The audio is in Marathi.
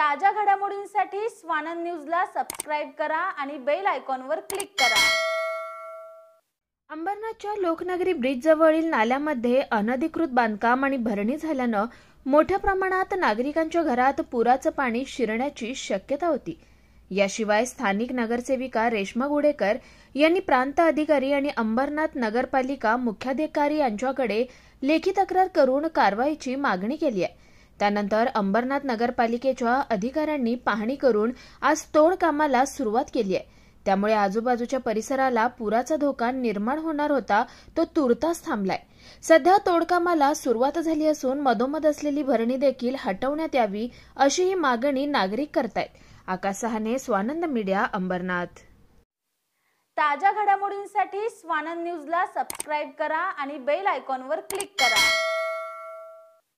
ताज्या घडामोडींसाठी स्वानंद न्यूजला सबस्क्राईब करा आणि बेल आयकॉनवर क्लिक करा अंबरनाथच्या लोकनगरी ब्रिज नाल्यामध्ये अनधिकृत बांधकाम आणि भरणी झाल्यानं मोठ्या प्रमाणात नागरिकांच्या घरात पुराचं पाणी शिरण्याची शक्यता होती याशिवाय स्थानिक नगरसेविका रेश्मा गुडेकर यांनी प्रांत अधिकारी आणि अंबरनाथ नगरपालिका मुख्याधिकारी यांच्याकडे लेखी तक्रार करून कारवाईची मागणी केली आहे त्यानंतर अंबरनाथ नगरपालिकेच्या अधिकाऱ्यांनी पाहणी करून आज तोडकामाला सुरुवात केली आहे त्यामुळे आजूबाजूच्या परिसराला पुराचा धोका निर्माण होणार होता तो तुर्तास थांबलाय सध्या तोडकामाला सुरुवात झाली असून मधोमध असलेली भरणी देखील हटवण्यात यावी अशी ही मागणी नागरिक करतायत आकाश सहाने स्वानंद मीडिया अंबरनाथ ताज्या घडामोडींसाठी स्वानंद न्यूजला सबस्क्राईब करा आणि बेल आयकॉनवर क्लिक करा